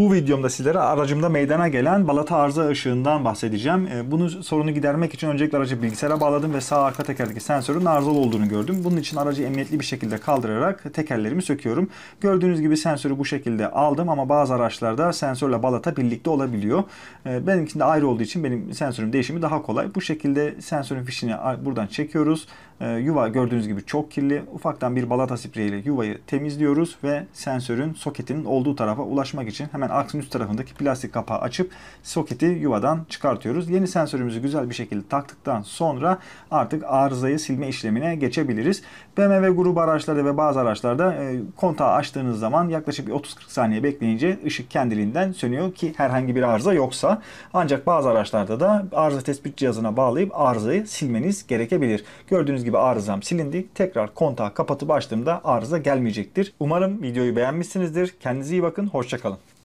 Bu videomda sizlere aracımda meydana gelen balata arıza ışığından bahsedeceğim. Ee, bunu sorunu gidermek için öncelikle aracı bilgisayara bağladım ve sağ arka tekerdeki sensörün arızalı olduğunu gördüm. Bunun için aracı emniyetli bir şekilde kaldırarak tekerlerimi söküyorum. Gördüğünüz gibi sensörü bu şekilde aldım ama bazı araçlarda sensörle balata birlikte olabiliyor. Ee, benimkinde ayrı olduğu için benim sensörüm değişimi daha kolay. Bu şekilde sensörün fişini buradan çekiyoruz. Ee, yuva gördüğünüz gibi çok kirli. Ufaktan bir balata spreyiyle yuvayı temizliyoruz ve sensörün soketinin olduğu tarafa ulaşmak için hemen aksın üst tarafındaki plastik kapağı açıp soketi yuvadan çıkartıyoruz. Yeni sensörümüzü güzel bir şekilde taktıktan sonra artık arızayı silme işlemine geçebiliriz. BMW grubu araçlarda ve bazı araçlarda e, kontağı açtığınız zaman yaklaşık bir 30-40 saniye bekleyince ışık kendiliğinden sönüyor ki herhangi bir arıza yoksa. Ancak bazı araçlarda da arıza tespit cihazına bağlayıp arızayı silmeniz gerekebilir. Gördüğünüz gibi arızam silindi. Tekrar kontağı kapatıp açtığımda arıza gelmeyecektir. Umarım videoyu beğenmişsinizdir. Kendinize iyi bakın. Hoşçakalın.